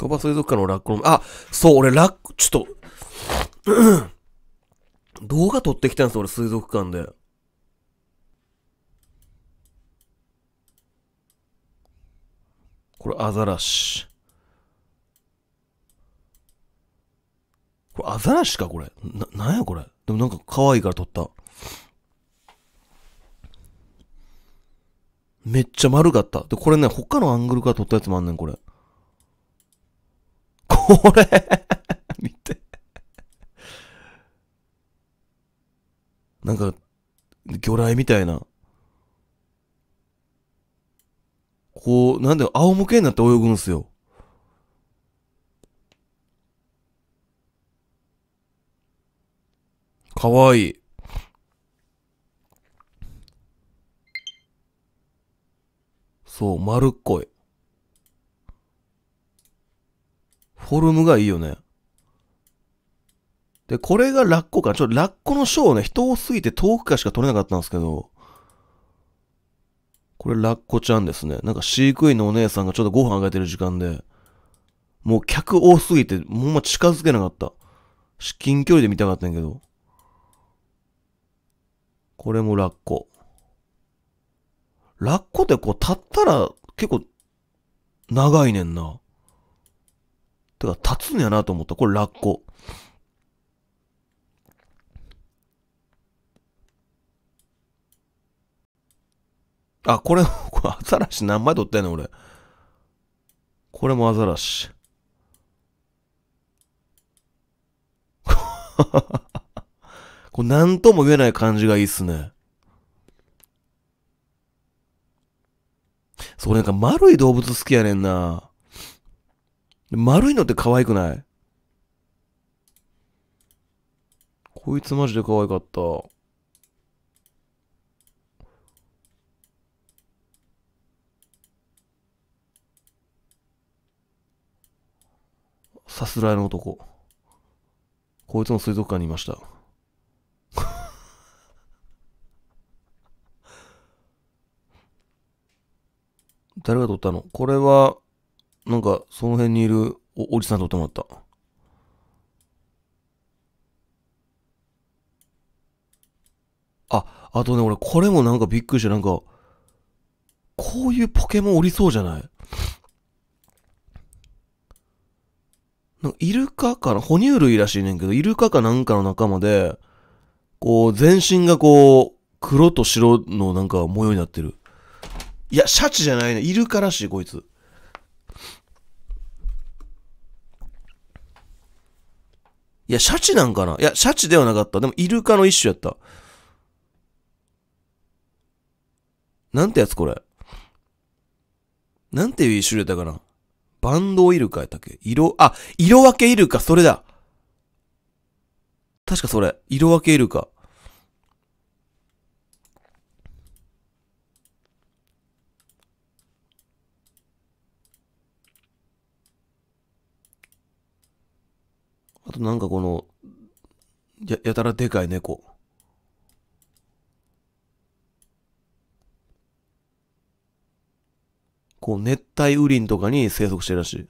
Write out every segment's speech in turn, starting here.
鳥羽水族館のラッコの、あ、そう、俺ラック、ちょっと、動画撮ってきたんです俺水族館で。これアザラシ。これアザラシかこれ。な、なんやこれ。でもなんか可愛いから撮った。めっちゃ丸かった。で、これね、他のアングルから撮ったやつもあんねん、これ。これ見て。なんか、魚雷みたいな。こう、なんで、仰向けになって泳ぐんすよ。かわいい。そう、丸っこい。フォルムがいいよね。で、これがラッコか。ちょ、っとラッコのショーね、人多すぎて遠くからしか撮れなかったんですけど、これラッコちゃんですね。なんか飼育員のお姉さんがちょっとご飯あげてる時間で、もう客多すぎて、もうま近づけなかった。至近距離で見たかったんやけど。これもラッコ。ラッコってこう立ったら結構長いねんな。てか、立つんやなと思った。これ、ラッコ。あ、これ、これアザラシ何枚取ってんの俺。これもアザラシ。これ何とも言えない感じがいいっすね。そう、なんか丸い動物好きやねんな。丸いのって可愛くないこいつマジで可愛かった。さすらいの男。こいつも水族館にいました。誰が撮ったのこれは、なんか、その辺にいるおおじさんと止まった。あ、あとね、俺、これもなんかびっくりした。なんか、こういうポケモンおりそうじゃないなんかイルカかな哺乳類らしいねんけど、イルカかなんかの仲間で、こう、全身がこう、黒と白のなんか模様になってる。いや、シャチじゃないね。イルカらしい、こいつ。いや、シャチなんかないや、シャチではなかった。でも、イルカの一種やった。なんてやつこれ。なんていう種類だかな。バンドイルカやったっけ色、あ、色分けイルカ、それだ。確かそれ。色分けイルカ。あとなんかこの、や、やたらでかい猫。こう、熱帯雨林とかに生息してるらしい。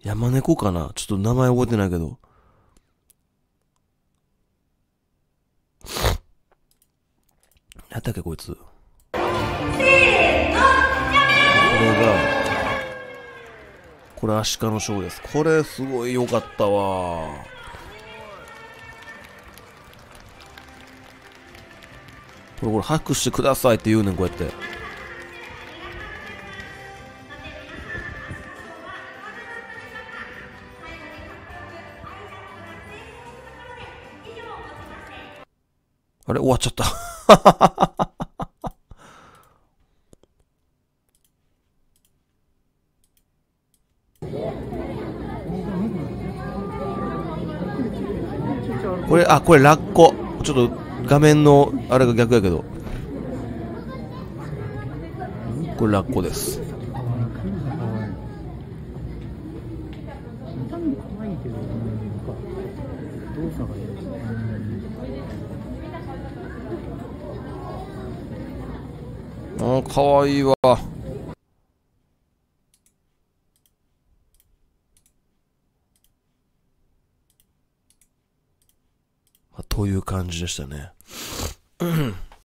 山猫かなちょっと名前覚えてないけど。やったっけ、こいつ。これアシカのショーです。これすごい良かったわ。これこれ拍手してくださいって言うねん、こうやって。あれ終わっちゃった。これあこれラッコちょっと画面のあれが逆やけどこれラッコですあかわいいわ。という感じでしたね。